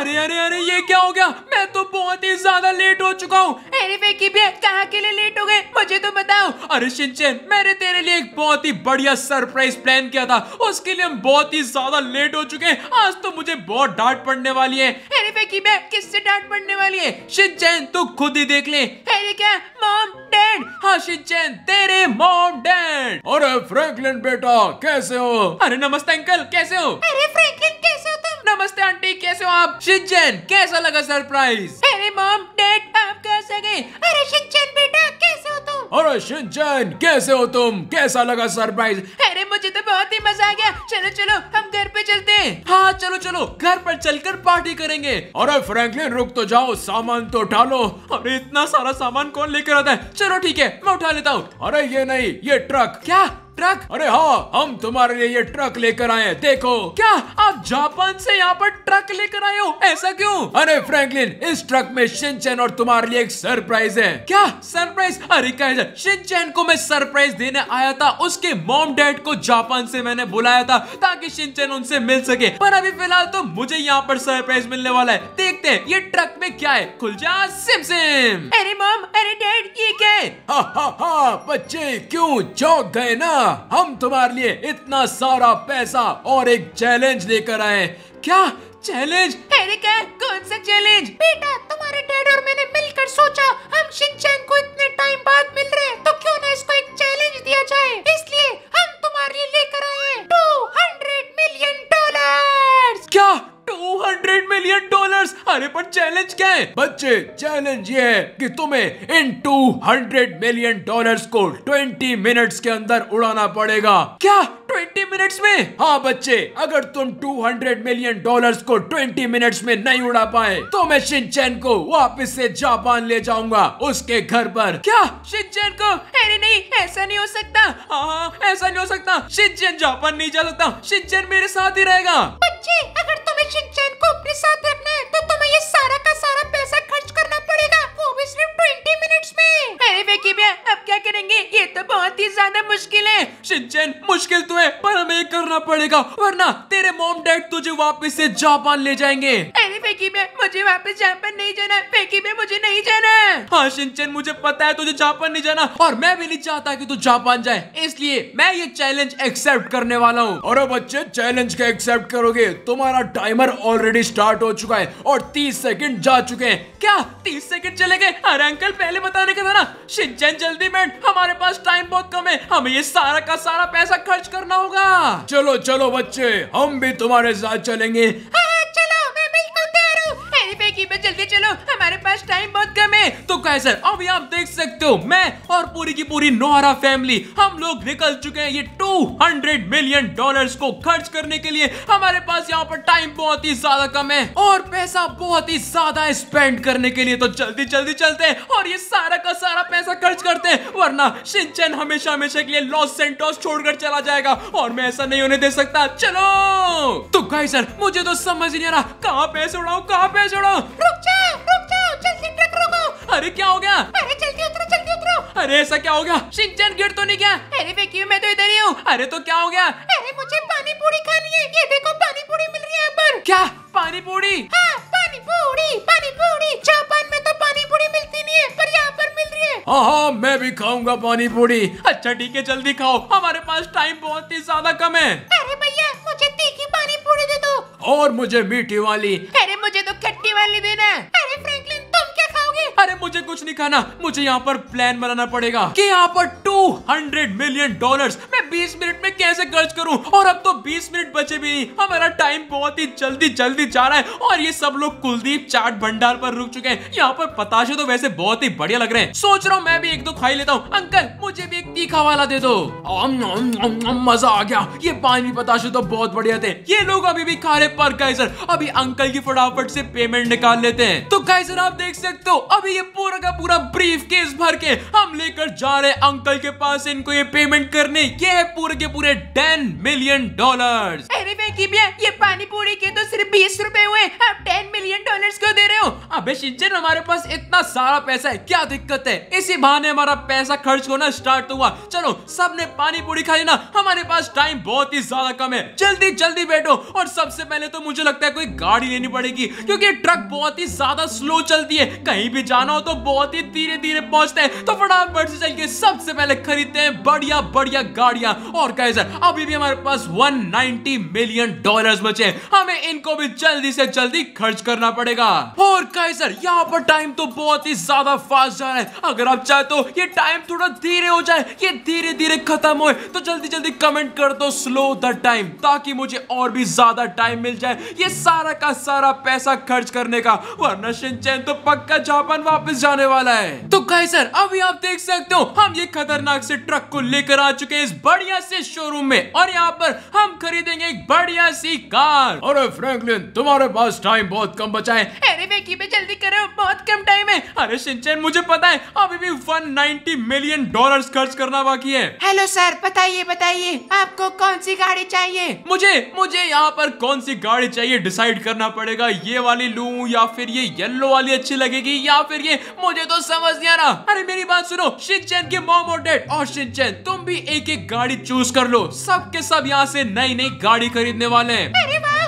अरे अरे अरे ये क्या हो गया मैं तो बहुत ही ज्यादा लेट हो चुका हूँ अरे वेकी भैया कहाँ के लिए लेट हो गए मुझे तो बताओ अरे शिनचैन मैंने तेरे लिए एक बहुत ही बढ़िया सरप्राइज प्लान किया था उसके लिए हम बहुत ही ज्यादा लेट हो चुके हैं आज तो मुझे बहुत डांट पड़ने वाली है अरे वेकी भैया किससे डांट पड़ने वाली है शिनचैन तू खुद ही देख ले अरे क्या मॉम डैड हाँ शिनचैन तेरे मॉम डैड अरे फ्रैंकलिन बेटा कैसे हो अरे नमस्ते अंकल कैसे हो अरे फ्रैंकलिन कैसे हो तुम नमस्ते आंटी कैसे हो आप शिनचैन कैसा लगा सरप्राइज अरे मॉम डैड आप कैसे गए अरे शिनचैन बेटा कैसे हो तुम अरे शिनचैन कैसे हो तुम कैसा लगा सरप्राइज अरे मुझे तो बहुत ही मजा आ गया चलो चलो हम घर पे चलते हैं हाँ चलो चलो घर पर चलकर पार्टी करेंगे अरे फ्रैंकलिन रुक तो जाओ सामान तो उठा लो अरे इतना सारा सामान कौन लेकर आता है चलो ठीक है मैं उठा लेता हूँ अरे ये नहीं ये ट्रक क्या ट्रक अरे हाँ हम तुम्हारे लिए ये ट्रक लेकर आए देखो क्या आप जापान से यहाँ पर ट्रक लेकर आए हो ऐसा क्यों अरे फ्रैंकलिन इस ट्रक में शिनचैन और तुम्हारे लिए एक सरप्राइज है क्या सरप्राइज अरे शिनचैन को मैं सरप्राइज देने आया था उसके मॉम डैड को जापान से मैंने बुलाया था ताकि शिनचैन उनसे मिल सके पर अभी फिलहाल तो मुझे यहाँ पर सरप्राइज मिलने वाला है देखते हैं ये ट्रक में क्या है खुल जा सिम सिम अरे मॉम अरे डैड ये क्या है हा हा हा बच्चे क्यों चौंक गए ना हम तुम्हारे लिए इतना सारा पैसा और एक चैलेंज लेकर आए क्या चैलेंज क्या कौन सा चैलेंज बेटा तुम्हारे डैड और मैंने मिलकर सोचा हम शिनचैन को इतने टाइम बाद मिल रहे हैं तो क्यों ना इसको एक चैलेंज दिया जाए इसलिए हम तुम्हारे लिए लेकर आए टू हंड्रेड मिलियन डॉलर क्या टू हंड्रेड मिलियन डॉलर्स अरे पर चैलेंज क्या है बच्चे चैलेंज ये है कि तुम्हें इन टू हंड्रेड मिलियन डॉलर्स को ट्वेंटी मिनट्स के अंदर उड़ाना पड़ेगा क्या ट्वेंटी मिनट्स में हाँ बच्चे अगर तुम टू हंड्रेड मिलियन डॉलर्स को ट्वेंटी मिनट्स में नहीं उड़ा पाए तो मैं शिनचैन को वापस से जापान ले जाऊंगा उसके घर पर क्या शिनचैन को अरे नहीं ऐसा नहीं हो सकता हाँ ऐसा नहीं हो सकता शिनचैन जापान नहीं जा सकता शिनचैन मेरे साथ ही रहेगा बच्चे अगर तुम्हें शिनचैन को अपने साथ रखना है तो तुम्हें ये सारा का सारा पैसा खर्च करना पड़ेगा वो भी सिर्फ ट्वेंटी तो बहुत ही ज्यादा मुश्किल है शिंचन मुश्किल तो है पर हमें करना पड़ेगा वरना तेरे मोम डैड तुझे वापस से जापान ले जाएंगे अरे फेकी में मुझे वापस जापान नहीं जाना फेकी में मुझे नहीं जाना हाँ शिंचन मुझे पता है तुझे जापान नहीं जाना और मैं भी नहीं चाहता की तू जापान जाए इसलिए मैं ये चैलेंज एक्सेप्ट करने वाला हूँ और बच्चे चैलेंज का एक्सेप्ट करोगे तुम्हारा टाइमर ऑलरेडी स्टार्ट हो चुका है और तीस सेकेंड जा चुके हैं क्या तीस सेकेंड चले गए अरे अंकल पहले बताने का था ना शिंचन जल्दी बैठ हमारे पास टाइम बहुत कम है हमें ये सारा का सारा पैसा खर्च करना होगा चलो चलो बच्चे हम भी तुम्हारे साथ चलेंगे हाँ। में तो कैसे अभी आप देख सकते हो मैं और पूरी की पूरी नोहरा फैमिली हम लोग निकल चुके हैं ये 200 मिलियन डॉलर्स को खर्च करने के लिए हमारे पास यहाँ पर टाइम बहुत ही ज्यादा कम है और पैसा बहुत ही ज्यादा स्पेंड करने के लिए तो जल्दी जल्दी चलते हैं और ये सारा का सारा पैसा खर्च करते हैं वरना सिंचन हमेशा हमेशा के लिए लॉस सेंटोस छोड़कर चला जाएगा और मैं ऐसा नहीं होने दे सकता चलो तो गाइस सर मुझे तो समझ नहीं आ रहा कहाँ पैसे उड़ाऊ कहाँ पैसे उड़ाऊ रुक जा अरे क्या हो गया अरे जल्दी उतरो जल्दी उतरो अरे ऐसा क्या हो गया शिनचैन गिर तो नहीं गया अरे बेकी मैं तो इधर ही हूँ अरे तो क्या हो गया अरे मुझे पानी पूरी खानी है ये देखो पानी पूरी मिल रही है पर क्या पानी पूरी हाँ, पानी पूरी पानी पूरी जापान में तो पानी पूरी मिलती नहीं है पर यहाँ पर मिल रही है हाँ हाँ मैं भी खाऊंगा पानी पूरी अच्छा ठीक है जल्दी खाओ हमारे पास टाइम बहुत ही ज्यादा कम है अरे भैया मुझे तीखी पानी पूरी दे दो और मुझे मीठी वाली अरे मुझे तो खट्टी वाली देना मुझे कुछ नहीं खाना मुझे यहाँ पर प्लान बनाना पड़ेगा कि यहाँ पर 200 मिलियन डॉलर्स मैं 20 मिनट में कैसे खर्च करूं और अब तो 20 मिनट बचे भी नहीं हमारा टाइम बहुत ही जल्दी जल्दी जा रहा है और ये सब लोग कुलदीप चाट भंडार पर रुक चुके हैं यहाँ पर पताशे तो वैसे बहुत ही बढ़िया लग रहे हैं सोच रहा हूँ मैं भी एक दो खाई लेता हूँ अंकल मुझे भी एक तीखा वाला दे दो मजा आ गया ये पानी पताशे तो बहुत बढ़िया थे ये लोग अभी भी खा रहे पर सर अभी अंकल की फटाफट से पेमेंट निकाल लेते हैं तो सर आप देख सकते हो अभी ये पूरा का पूरा ब्रीफ केस भर के हम लेकर जा रहे अंकल के पास इनको ये पेमेंट करने ये है पूरे के पूरे टेन मिलियन डॉलर की भी है ये पानी पूरी के तो सिर्फ बीस रूपए हुए आप टेन मिलियन डॉलर्स को दे रहे हो अबे सिंचन हमारे पास इतना सारा पैसा है क्या दिक्कत है इसी बहाने हमारा पैसा खर्च होना स्टार्ट हुआ चलो सब ने पानी पूरी खा लेना हमारे पास टाइम बहुत ही ज्यादा कम है जल्दी जल्दी बैठो और सबसे पहले तो मुझे लगता है कोई गाड़ी लेनी पड़ेगी क्योंकि ट्रक बहुत ही ज्यादा स्लो चलती है कहीं भी जाना हो तो बहुत ही धीरे धीरे पहुंचते हैं तो फटाफट से चल के सबसे पहले खरीदते हैं बढ़िया बढ़िया गाड़ियां और कैसे अभी भी हमारे पास वन मिलियन मिलियन डॉलर्स बचे हमें इनको भी जल्दी से जल्दी खर्च करना पड़ेगा और कहे सर यहाँ पर टाइम तो बहुत ही ज्यादा फास्ट जा रहा है अगर आप चाहे तो ये टाइम थोड़ा धीरे हो जाए ये धीरे धीरे खत्म हो तो जल्दी जल्दी कमेंट कर दो स्लो द टाइम ताकि मुझे और भी ज्यादा टाइम मिल जाए ये सारा का सारा पैसा खर्च करने का वरना शिनचैन तो पक्का जापान वापस जाने वाला है तो कहे सर अभी आप देख सकते हो हम ये खतरनाक से ट्रक को लेकर आ चुके हैं इस बढ़िया से शोरूम में और यहाँ पर हम खरीदेंगे एक बड़ी बढ़िया सी कार और फ्रैंकलिन तुम्हारे पास टाइम बहुत कम बचा है अरे मैं जल्दी करो बहुत कम टाइम है अरे सिंचन मुझे पता है अभी भी 190 मिलियन डॉलर्स खर्च करना बाकी है हेलो सर बताइए बताइए आपको कौन सी गाड़ी चाहिए मुझे मुझे यहाँ पर कौन सी गाड़ी चाहिए डिसाइड करना पड़ेगा ये वाली लू या फिर ये येल्लो वाली अच्छी लगेगी या फिर ये मुझे तो समझ नहीं आ रहा अरे मेरी बात सुनो सिंचन के मोम और डेड और सिंचन तुम भी एक एक गाड़ी चूज कर लो सब के सब यहाँ ऐसी नई नई गाड़ी खरीदने वाले हैं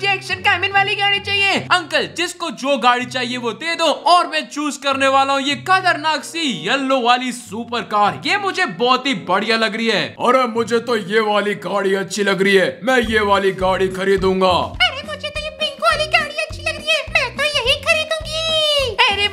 मुझे एक्शन कैमिन वाली गाड़ी चाहिए अंकल जिसको जो गाड़ी चाहिए वो दे दो और मैं चूज करने वाला हूँ ये खतरनाक सी येलो वाली सुपर कार ये मुझे बहुत ही बढ़िया लग रही है और मुझे तो ये वाली गाड़ी अच्छी लग रही है मैं ये वाली गाड़ी खरीदूंगा अरे तो वाली गाड़ी अच्छी लग रही है तो यही खरीदूंगी अरे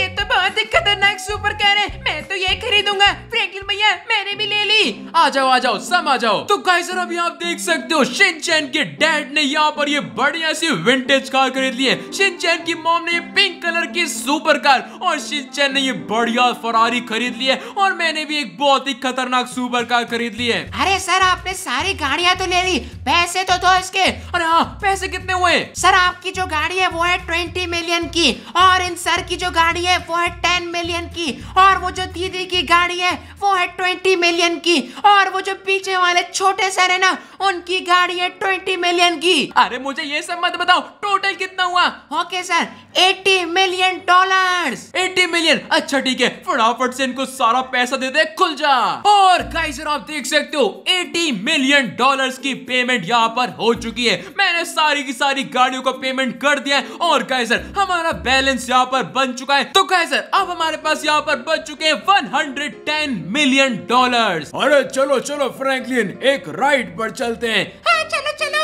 ये तो बहुत ही खतरनाक सुपर कार है मैं तो यही खरीदूंगा साइकिल भैया मैंने भी ले ली आ जाओ आ जाओ सब आ जाओ तो सर अभी आप देख सकते हो शिनचैन के डैड ने यहाँ पर ये बढ़िया सी विंटेज कार खरीद ली है शिनचैन की मॉम ने ये पिंक कलर की सुपर कार और शिनचैन ने ये बढ़िया फरारी खरीद ली है और मैंने भी एक बहुत ही खतरनाक सुपर कार खरीद ली है अरे सर आपने सारी गाड़िया तो ले ली पैसे तो दो इसके अरे हाँ पैसे कितने हुए सर आपकी जो गाड़ी है वो है ट्वेंटी मिलियन की और इन सर की जो गाड़ी है वो है टेन मिलियन की और वो जो दीदी की गाड़ी है वो है ट्वेंटी मिलियन की और वो जो पीछे वाले छोटे सर है ना उनकी गाड़ी है ट्वेंटी मिलियन की अरे मुझे ये सब मत बताओ टोटल कितना हुआ okay sir eighty million dollar eighty million अच्छा ठीक है फटाफट से इनको सारा पैसा दे दे खुल जा और गाइस आप देख सकते हो एटी मिलियन डॉलर की पेमेंट यहाँ पर हो चुकी है मैंने सारी की सारी गाड़ियों को पेमेंट कर दिया है और सर हमारा बैलेंस यहाँ पर बन चुका है तो सर अब हमारे पास यहाँ पर बच चुके हैं वन टेन मिलियन डॉलर्स अरे चलो चलो फ्रैंकलिन एक राइड पर चलते हैं हाँ, चलो चलो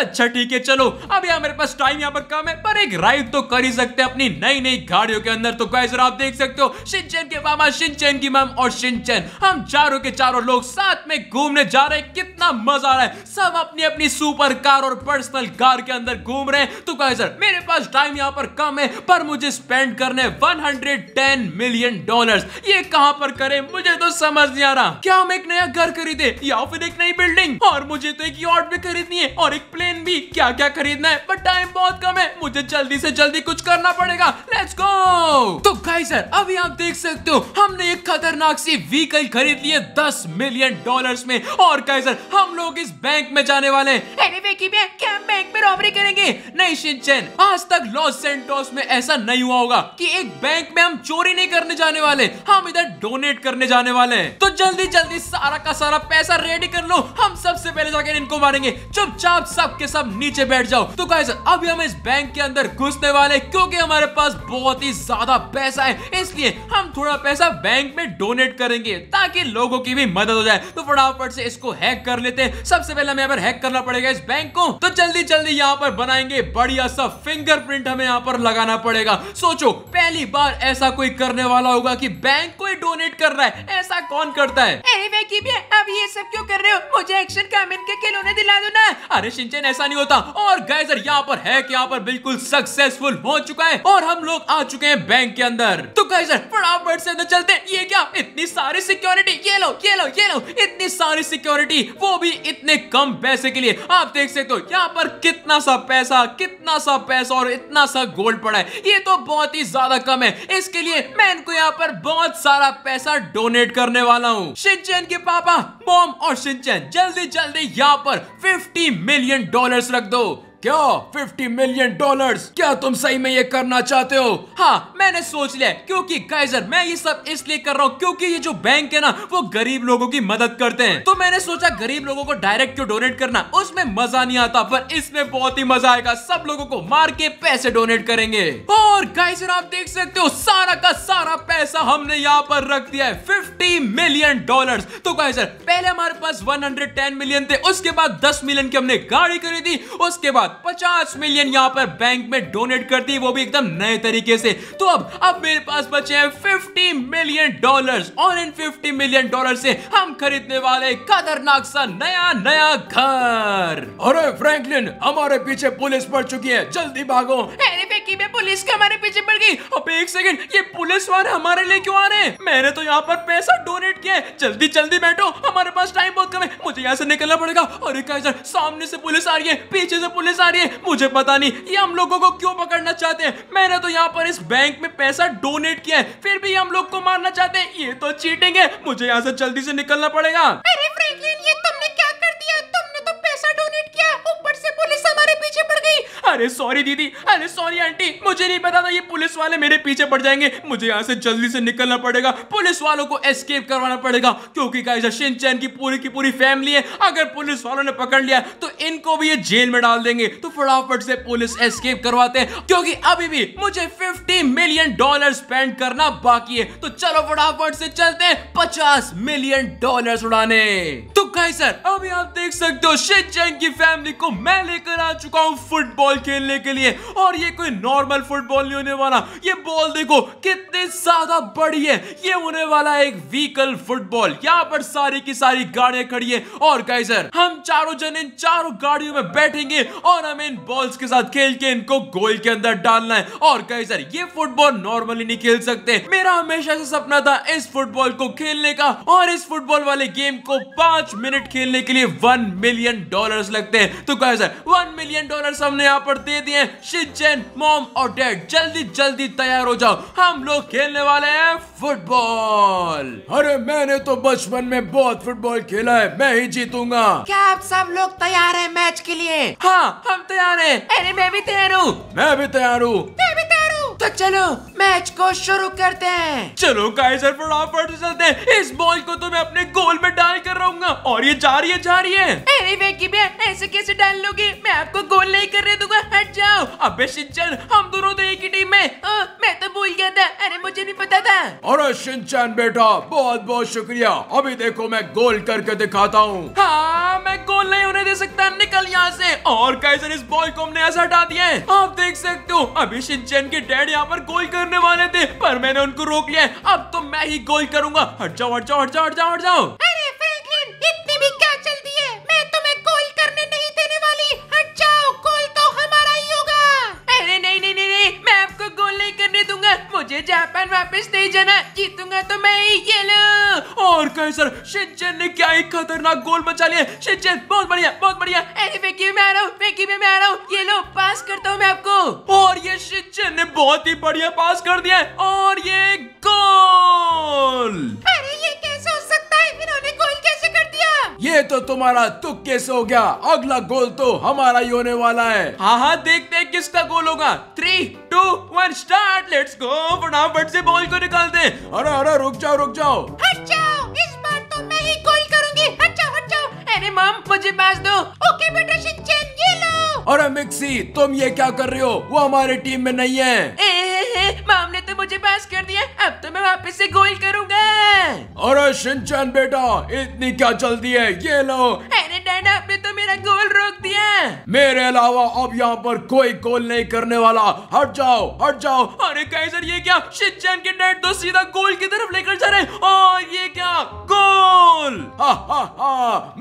अच्छा ठीक है चलो अब यहाँ मेरे पास टाइम यहाँ पर कम है पर एक राइड तो कर ही सकते हैं अपनी नई नई गाड़ियों के अंदर तो गाइस आप देख सकते हो शिनचैन के मामा शिनचैन की मैम और शिनचैन हम चारों के चारों लोग साथ में घूमने जा रहे हैं कितना मजा आ रहा है सब अपनी अपनी सुपर कार और पर्सनल कार के अंदर घूम रहे हैं तो गाइस मेरे पास टाइम यहाँ पर कम है पर मुझे स्पेंड करने 110 मिलियन डॉलर ये कहाँ पर करे मुझे तो समझ नहीं आ रहा क्या हम एक नया घर खरीदे या फिर एक नई बिल्डिंग और मुझे तो एक यॉर्ड भी खरीदनी है और एक प्लेन दिन भी क्या क्या खरीदना है बट टाइम बहुत कम है मुझे जल्दी से जल्दी कुछ करना पड़ेगा लेट्स गो तो गाइस सर अभी आप देख सकते हो हमने एक खतरनाक सी व्हीकल खरीद लिए दस मिलियन डॉलर में और गाइस सर हम लोग इस बैंक में जाने वाले क्या बैंक में रॉबरी करेंगे नहीं आज तक लॉस सेंटोस में ऐसा नहीं हुआ होगा की एक बैंक में हम चोरी नहीं करने जाने वाले हम इधर डोनेट करने जाने वाले तो जल्दी जल्दी सारा का सारा पैसा रेडी कर लो हम सबसे पहले जाकर इनको मारेंगे चुपचाप सब सब के सब नीचे बैठ जाओ तो गाइज अभी हम इस बैंक के अंदर घुसने वाले क्योंकि हमारे पास बहुत ही ज्यादा पैसा है इसलिए हम थोड़ा पैसा बैंक में डोनेट करेंगे ताकि लोगों की भी मदद हो जाए तो फटाफट से इसको हैक कर लेते हैं सबसे पहले हमें यहाँ पर हैक करना पड़ेगा इस बैंक को तो जल्दी जल्दी यहाँ पर बनाएंगे बढ़िया सा फिंगरप्रिंट हमें यहाँ पर लगाना पड़ेगा सोचो पहली बार ऐसा कोई करने वाला होगा की बैंक को डोनेट कर रहा है ऐसा कौन करता है अरे अब ये सब क्यों कर रहे हो मुझे एक्शन के खिलौने दिला दो ना अरे सिंचन ऐसा नहीं होता और गैजर यहाँ पर है कि यहाँ पर बिल्कुल सक्सेसफुल हो चुका है और हम लोग आ चुके हैं बैंक के अंदर तो गैजर फटाफट से अंदर चलते ये क्या इतनी सारी सिक्योरिटी ये लो ये लो ये लो इतनी सारी सिक्योरिटी वो भी इतने कम पैसे के लिए आप देख सकते हो यहाँ पर कितना सा पैसा कितना सा पैसा और इतना सा गोल्ड पड़ा है ये तो बहुत ही ज्यादा कम है इसके लिए मैं इनको यहाँ पर बहुत सारा पैसा डोनेट करने वाला हूँ सिंचन के पापा मॉम और सिंचन जल्दी जल्दी यहाँ पर 50 मिलियन डॉलर्स रख दो क्या 50 मिलियन डॉलर्स क्या तुम सही में ये करना चाहते हो हाँ मैंने सोच लिया क्योंकि गाइजर मैं ये सब इसलिए कर रहा हूँ क्योंकि ये जो बैंक है ना वो गरीब लोगों की मदद करते हैं तो मैंने सोचा गरीब लोगों को डायरेक्ट क्यों डोनेट करना उसमें मजा नहीं आता पर इसमें बहुत ही मजा आएगा सब लोगों को मार के पैसे डोनेट करेंगे और गाइजर आप देख सकते हो सारा का सारा पैसा हमने यहाँ पर रख दिया है फिफ्टी मिलियन डॉलर तो गाइजर पहले हमारे पास वन मिलियन थे उसके बाद दस मिलियन की हमने गाड़ी खरीदी उसके बाद पचास मिलियन यहाँ पर बैंक में डोनेट कर दी वो भी एकदम नए तरीके से तो अब अब मेरे पास बचे हैं फिफ्टी मिलियन डॉलर और इन फिफ्टी मिलियन डॉलर से हम खरीदने वाले खतरनाक सा नया नया घर अरे फ्रैंकलिन हमारे पीछे पुलिस पड़ चुकी है जल्दी भागो पुलिस के हमारे पीछे पड़ गई अब एक सेकंड ये पुलिस वाले हमारे लिए क्यों आ रहे हैं मैंने तो यहाँ पर पैसा डोनेट किया है जल्दी जल्दी बैठो हमारे पास टाइम बहुत कम है मुझे यहाँ से निकलना पड़ेगा अरे सामने से पुलिस आ रही है पीछे से पुलिस पुलिस आ रही है मुझे पता नहीं ये हम लोगों को क्यों पकड़ना चाहते हैं मैंने तो यहाँ पर इस बैंक में पैसा डोनेट किया है फिर भी हम लोग को मारना चाहते हैं ये तो चीटिंग है मुझे यहाँ से जल्दी से निकलना पड़ेगा अरे सॉरी दीदी अरे सॉरी आंटी मुझे नहीं पता था ये पुलिस वाले मेरे पीछे पड़ जाएंगे मुझे यहाँ से जल्दी से निकलना पड़ेगा पुलिस वालों को एस्केप करवाना पड़ेगा क्योंकि शिनचैन की पूरी की पूरी फैमिली है अगर पुलिस वालों ने पकड़ लिया तो इनको भी ये जेल में डाल देंगे तो फटाफट से पुलिस एस्केप करवाते हैं क्योंकि अभी भी मुझे फिफ्टी मिलियन डॉलर स्पेंड करना बाकी है तो चलो फटाफट से चलते हैं 50 मिलियन डॉलर उड़ाने तो गाइस सर अभी आप देख सकते हो शिनचैन की फैमिली को मैं लेकर आ चुका हूँ फुटबॉल खेलने के लिए और ये कोई नॉर्मल फुटबॉल नहीं होने वाला ये बॉल देखो कितने ज्यादा बड़ी है ये होने वाला एक व्हीकल फुटबॉल यहाँ पर सारी की सारी गाड़ियां खड़ी है और गाइजर हम चारों जन इन चारों गाड़ियों में बैठेंगे और हमें इन बॉल्स के साथ खेल के इनको गोल के अंदर डालना है और गाइजर ये फुटबॉल नॉर्मली नहीं खेल सकते मेरा हमेशा से सपना था इस फुटबॉल को खेलने का और इस फुटबॉल वाले गेम को पांच मिनट खेलने के लिए वन मिलियन डॉलर लगते हैं तो गाइजर वन मिलियन डॉलर हमने यहाँ पर नंबर दे दिए शिनचैन मॉम और डैड जल्दी जल्दी तैयार हो जाओ हम लोग खेलने वाले हैं फुटबॉल अरे मैंने तो बचपन में बहुत फुटबॉल खेला है मैं ही जीतूंगा क्या आप सब लोग तैयार हैं मैच के लिए हाँ हम तैयार हैं अरे मैं भी तैयार हूँ मैं भी तैयार हूँ तो चलो मैच को शुरू करते हैं चलो काइजर फटाफट चलते हैं इस बॉल को तो मैं अपने गोल में डाल कर रहूंगा और ये जा रही है जा रही है अरे वेकी भैया ऐसे कैसे डाल लोगी मैं आपको गोल नहीं करने दूंगा हट जाओ अबे सिंचन हम दोनों तो एक ही टीम में मैं तो भूल गया था अरे मुझे नहीं पता था और सिंचन बेटा बहुत बहुत शुक्रिया अभी देखो मैं गोल करके दिखाता हूँ हाँ मैं गोल नहीं होने दे सकता निकल यहाँ से और कैसे इस बॉल को हमने ऐसा हटा दिया है आप देख सकते हो अभी सिंचन के डैड यहाँ पर गोल करने वाले थे पर मैंने उनको रोक लिया अब तो मैं ही गोल करूंगा हट जाओ हट जाओ हट जाओ हट जाओ हट जाओ दूंगा तो मैं ये लू और कहे सर शिनचैन ने क्या एक खतरनाक गोल बचा लिया शिनचैन बहुत बढ़िया बहुत बढ़िया ऐसे फेंकी में आ रहा हूँ फेंकी में मैं आ रहा हूँ ये लो पास करता हूँ मैं आपको और ये शिनचैन ने बहुत ही बढ़िया पास कर दिया और ये गोल अरे ये कैसे हो सकता है इन्होंने गोल कैसे कर दिया ये तो तुम्हारा तुक कैसे हो गया अगला गोल तो हमारा ही होने वाला है हाँ हाँ देखते किसका गोल होगा three two one start let's go फटाफट से बॉल को निकाल दे अरे अरे रुक जाओ रुक जाओ हट जाओ इस बार तो मैं ही गोल करूंगी हट जाओ हट जाओ अरे मॉम मुझे पास दो ओके बेटा शिनचैन ये लो अरे मिक्सी तुम ये क्या कर रहे हो वो हमारे टीम में नहीं है ए, ए, मॉम ने तो मुझे पास कर दिया अब तो मैं वापस से गोल करूंगा अरे शिनचैन बेटा इतनी क्या जल्दी है ये लो ए, गोल रोक दिया मेरे अलावा अब यहाँ पर कोई गोल नहीं करने वाला हट जाओ हट जाओ अरे कैसर ये क्या शिचन के डेट तो सीधा गोल की तरफ लेकर जा रहे और ये क्या गोल हा हा हा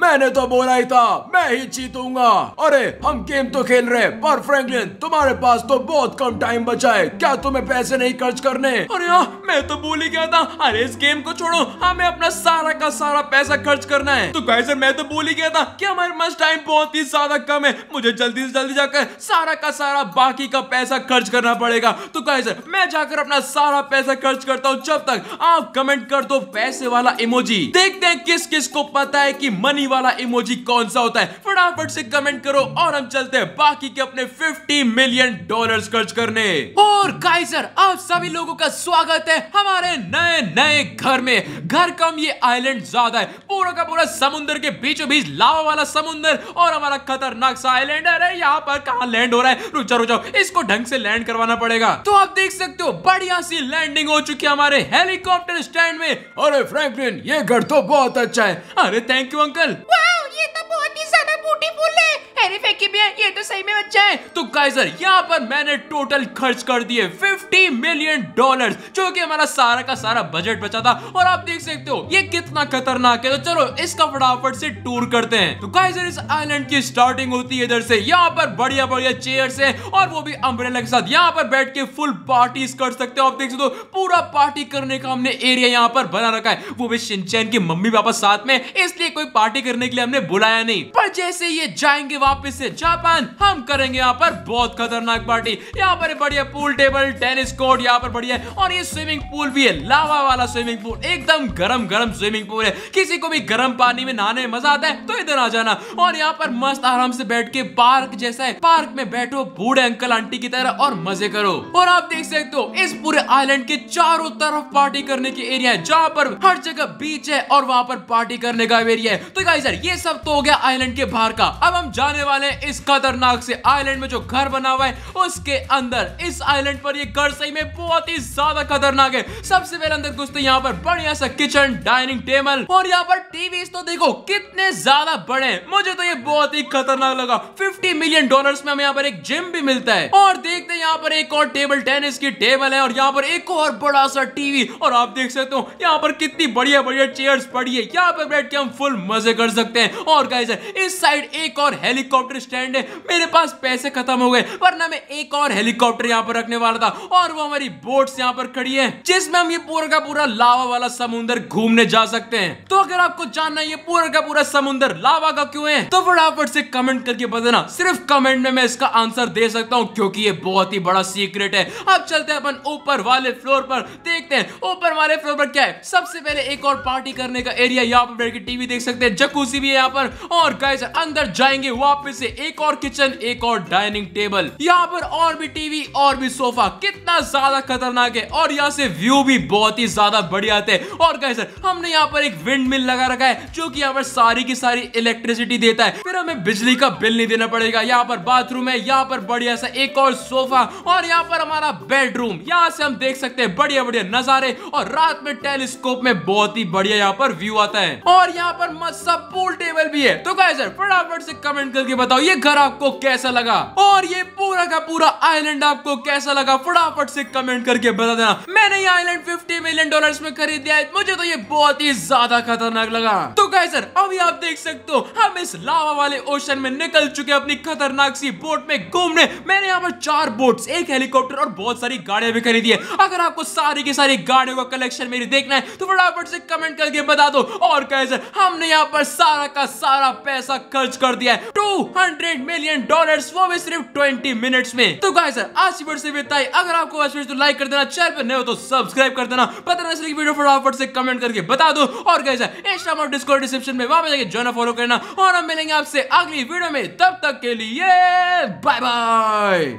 मैंने तो बोला ही था मैं ही जीतूंगा अरे हम गेम तो खेल रहे पर फ्रैंकलिन तुम्हारे पास तो बहुत कम टाइम बचा है क्या तुम्हें पैसे नहीं खर्च करने अरे हाँ मैं तो भूल ही गया था अरे इस गेम को छोड़ो हमें अपना सारा का सारा पैसा खर्च करना है तो कैसे मैं तो भूल ही गया था की हमारे पास टाइम बहुत ही ज्यादा कम है मुझे जल्दी से जल्दी जाकर सारा का सारा बाकी का पैसा खर्च करना पड़ेगा तो गाइस मैं जाकर अपना सारा पैसा खर्च करता हूँ जब तक आप कमेंट कर दो पैसे वाला इमोजी देखते हैं किस किस को पता है कि मनी वाला इमोजी कौन सा होता है फटाफट से कमेंट करो और हम चलते हैं बाकी के अपने 50 मिलियन डॉलर्स खर्च करने और काइजर आप सभी लोगों का स्वागत है हमारे नए नए घर में घर कम ये आइलैंड ज्यादा है पूरा का पूरा समुद्र के बीचों बीच लावा वाला समुद्र और हमारा खतरनाक साइलेंडर है यहाँ पर कहा लैंड हो रहा है रुचा रुचा इसको ढंग से लैंड करवाना पड़ेगा तो आप देख सकते हो बढ़िया सी लैंडिंग हो चुकी है हमारे हेलीकॉप्टर स्टैंड में अरे फ्रैंकलिन ये घर तो बहुत अच्छा है अरे थैंक यू अंकल ये तो बहुत ही ज्यादा ब्यूटीफुल है अरे फेंकी भैया ये तो सही में बच्चा है तो गाइजर यहाँ पर मैंने टोटल खर्च कर दिए 50 मिलियन डॉलर्स जो कि हमारा सारा का सारा बजट बचा था और आप देख सकते हो ये कितना खतरनाक है तो चलो इसका फटाफट से टूर करते हैं तो गाइजर इस आइलैंड की स्टार्टिंग होती है इधर से यहाँ पर बढ़िया बढ़िया चेयर है और वो भी अम्ब्रेला के साथ यहाँ पर बैठ के फुल पार्टी कर सकते हो आप देख सकते हो पूरा पार्टी करने का हमने एरिया यहाँ पर बना रखा है वो भी शिनचैन की मम्मी पापा साथ में इसलिए कोई पार्टी करने के लिए हमने बुलाया नहीं पर जैसे ये जाएंगे वहां वापस से जापान हम करेंगे यहाँ पर बहुत खतरनाक पार्टी यहाँ पर बढ़िया पूल टेबल टेनिस कोर्ट यहाँ पर बढ़िया और ये स्विमिंग पूल भी है लावा वाला स्विमिंग पूल एकदम गरम गरम स्विमिंग पूल है किसी को भी गर्म पानी में नहाने में मजा आता है तो इधर आ जाना और यहाँ पर मस्त आराम से बैठ के पार्क जैसा है पार्क में बैठो बूढ़े अंकल आंटी की तरह और मजे करो और आप देख सकते हो इस पूरे आइलैंड के चारों तरफ पार्टी करने के एरिया है जहाँ पर हर जगह बीच है और वहाँ पर पार्टी करने का एरिया है तो ये सब तो हो गया आइलैंड के बाहर का अब हम जाने जाने वाले हैं इस खतरनाक से आइलैंड में जो घर बना हुआ है उसके अंदर इस आइलैंड पर ये घर सही में बहुत ही ज्यादा खतरनाक है सबसे पहले अंदर घुसते यहाँ पर बढ़िया सा किचन डाइनिंग टेबल और यहाँ पर टीवी तो देखो कितने ज्यादा बड़े हैं मुझे तो ये बहुत ही खतरनाक लगा फिफ्टी मिलियन डॉलर में हमें यहाँ पर एक जिम भी मिलता है और देखते यहाँ पर एक और टेबल टेनिस की टेबल है और यहाँ पर एक और बड़ा सा टीवी और आप देख सकते हो यहाँ पर कितनी बढ़िया बढ़िया चेयर पड़ी है यहाँ पर बैठ के हम फुल मजे कर सकते हैं और कैसे इस साइड एक और हेली हेलीकॉप्टर स्टैंड है मेरे पास पैसे खत्म हो गए वरना मैं एक और हेलीकॉप्टर यहाँ पर रखने वाला था और वो हमारी बोट यहाँ पर खड़ी है जिसमें हम ये पूरा का पूरा लावा वाला समुन्द्र घूमने जा सकते हैं तो अगर आपको जानना ये पूरा का पूरा समुन्द्र लावा का क्यों है तो फटाफट से कमेंट करके बताना सिर्फ कमेंट में मैं इसका आंसर दे सकता हूँ क्योंकि ये बहुत ही बड़ा सीक्रेट है अब चलते हैं अपन ऊपर वाले फ्लोर पर देखते हैं ऊपर वाले फ्लोर पर क्या है सबसे पहले एक और पार्टी करने का एरिया यहाँ पर बैठ के टीवी देख सकते हैं जकूसी भी है यहाँ पर और गाइस अंदर जाएंगे वहां शॉप से एक और किचन एक और डाइनिंग टेबल यहाँ पर और भी टीवी और भी सोफा कितना ज्यादा खतरनाक है और यहाँ से व्यू भी बहुत ही ज्यादा बढ़िया आते हैं और कहे सर हमने यहाँ पर एक विंड मिल लगा रखा है जो की यहाँ पर सारी की सारी इलेक्ट्रिसिटी देता है फिर हमें बिजली का बिल नहीं देना पड़ेगा यहाँ पर बाथरूम है यहाँ पर बढ़िया सा एक और सोफा और यहाँ पर हमारा बेडरूम यहाँ से हम देख सकते हैं बढ़िया बढ़िया नजारे और रात में टेलीस्कोप में बहुत ही बढ़िया यहाँ पर व्यू आता है और यहाँ पर मस्त सब पूल टेबल भी है तो कहे सर फटाफट से कमेंट कर करके बताओ ये घर आपको कैसा लगा और ये पूरा का पूरा आइलैंड आपको कैसा लगा फटाफट से कमेंट करके बता देना मैंने ये आइलैंड 50 मिलियन डॉलर्स में खरीद दिया है मुझे तो ये बहुत ही ज्यादा खतरनाक लगा तो कह सर अभी आप देख सकते हो हम इस लावा वाले ओशन में निकल चुके अपनी खतरनाक सी बोट में घूमने मैंने यहाँ पर चार बोट एक हेलीकॉप्टर और बहुत सारी गाड़िया भी खरीदी है अगर आपको सारी की सारी गाड़ियों का कलेक्शन मेरी देखना है तो फटाफट से कमेंट करके बता दो और कह सर हमने यहाँ पर सारा का सारा पैसा खर्च कर दिया है टू 200 मिलियन डॉलर्स वो भी सिर्फ 20 मिनट्स में तो गाइस आज की वीडियो से बताई अगर आपको आज वीडियो तो लाइक कर देना चैनल पर नए हो तो सब्सक्राइब कर देना पता नहीं इसलिए वीडियो फटाफट से कमेंट करके बता दो और गाइस इंस्टाग्राम और डिस्कॉर्ड डिस्क्रिप्शन में वहां पे जाके जो फॉलो करना और हम मिलेंगे आपसे अगली वीडियो में तब तक के लिए बाय बाय